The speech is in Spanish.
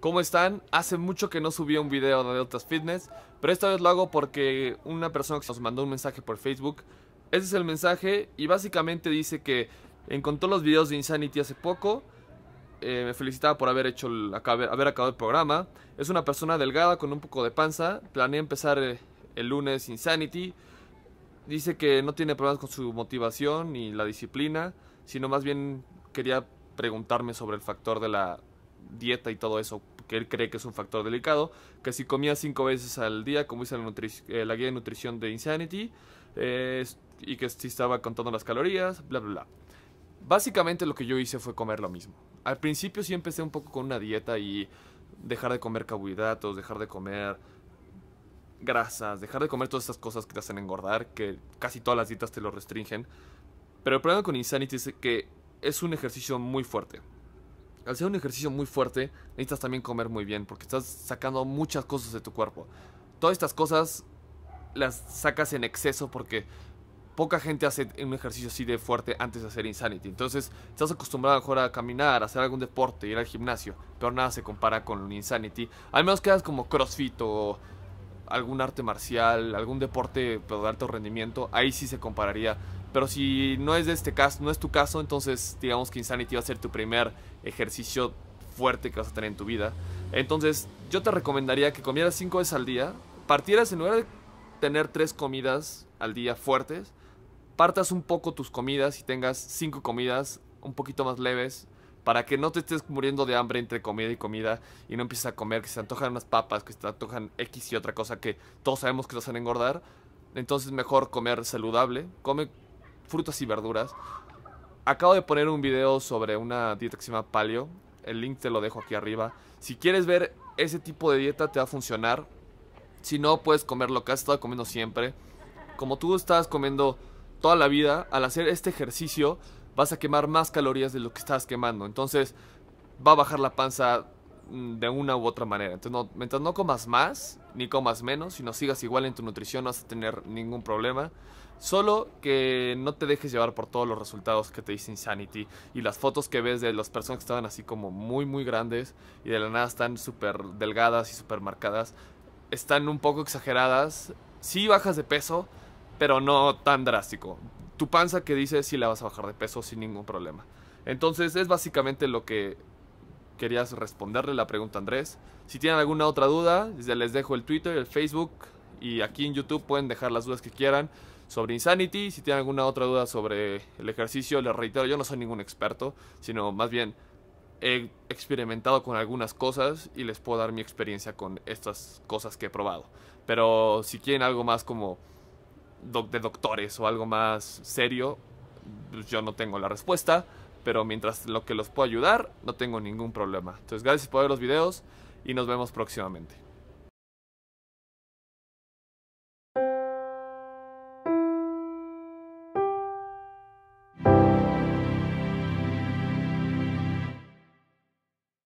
¿Cómo están? Hace mucho que no subí un video de Deltas Fitness, pero esta vez lo hago porque una persona que nos mandó un mensaje por Facebook. Ese es el mensaje y básicamente dice que encontró los videos de Insanity hace poco. Eh, me felicitaba por haber hecho haber, acabado el programa. Es una persona delgada con un poco de panza. Planea empezar el, eh, el lunes Insanity. Dice que no tiene problemas con su motivación ni la disciplina, sino más bien quería preguntarme sobre el factor de la dieta y todo eso, que él cree que es un factor delicado, que si comía cinco veces al día, como dice la, eh, guía de nutrición de Insanity, eh, y que si estaba contando las calorías, bla, bla, bla. Básicamente lo que yo hice fue comer lo mismo. Al principio sí empecé un poco con una dieta y dejar de comer carbohidratos, dejar de comer grasas, dejar de comer todas esas cosas que te hacen engordar, que casi todas las dietas te lo restringen. Pero el problema con Insanity es que es un ejercicio muy fuerte al ser un ejercicio muy fuerte, necesitas también comer muy bien porque estás sacando muchas cosas de tu cuerpo. Todas estas cosas las sacas en exceso porque poca gente hace un ejercicio así de fuerte antes de hacer Insanity. Entonces, estás acostumbrado a mejor a caminar, a hacer algún deporte, ir al gimnasio, pero nada se compara con un Insanity. Al menos quedas como CrossFit o algún arte marcial, algún deporte pero de alto rendimiento, ahí sí se compararía pero si no es de este caso, no es tu caso, entonces digamos que Insanity va a ser tu primer ejercicio fuerte que vas a tener en tu vida. Entonces, yo te recomendaría que comieras 5 veces al día, partieras en lugar de tener 3 comidas al día fuertes, partas un poco tus comidas y tengas 5 comidas un poquito más leves para que no te estés muriendo de hambre entre comida y comida y no empieces a comer que se antojan unas papas, que se te antojan X y otra cosa que todos sabemos que nos hacen engordar. Entonces mejor comer saludable, come frutas y verduras. Acabo de poner un video sobre una dieta que se llama palio. El link te lo dejo aquí arriba. Si quieres ver ese tipo de dieta te va a funcionar. Si no, puedes comer lo que has estado comiendo siempre. Como tú estás comiendo toda la vida, al hacer este ejercicio vas a quemar más calorías de lo que estás quemando. Entonces va a bajar la panza Mm, de una u otra manera. Entonces, no, mientras no comas más ni comas menos, si no sigas igual en tu nutrición, no vas a tener ningún problema. Solo que no te dejes llevar por todos los resultados que te dice Insanity y las fotos que ves de las personas que estaban así como muy, muy grandes y de la nada están súper delgadas y súper marcadas. Están un poco exageradas. Sí bajas de peso, pero no tan drástico. Tu panza que dice si sí la vas a bajar de peso sin ningún problema. Entonces es básicamente lo que querías responderle la pregunta Andrés. Si tienen alguna otra duda, les dejo el Twitter, el Facebook y aquí en YouTube pueden dejar las dudas que quieran sobre Insanity. Si tienen alguna otra duda sobre el ejercicio, les reitero, yo no soy ningún experto, sino más bien he experimentado con algunas cosas y les puedo dar mi experiencia con estas cosas que he probado. Pero si quieren algo más como de doctores o algo más serio, pues yo no tengo la respuesta pero mientras lo que los pueda ayudar, no tengo ningún problema. Entonces, gracias por ver los videos y nos vemos próximamente.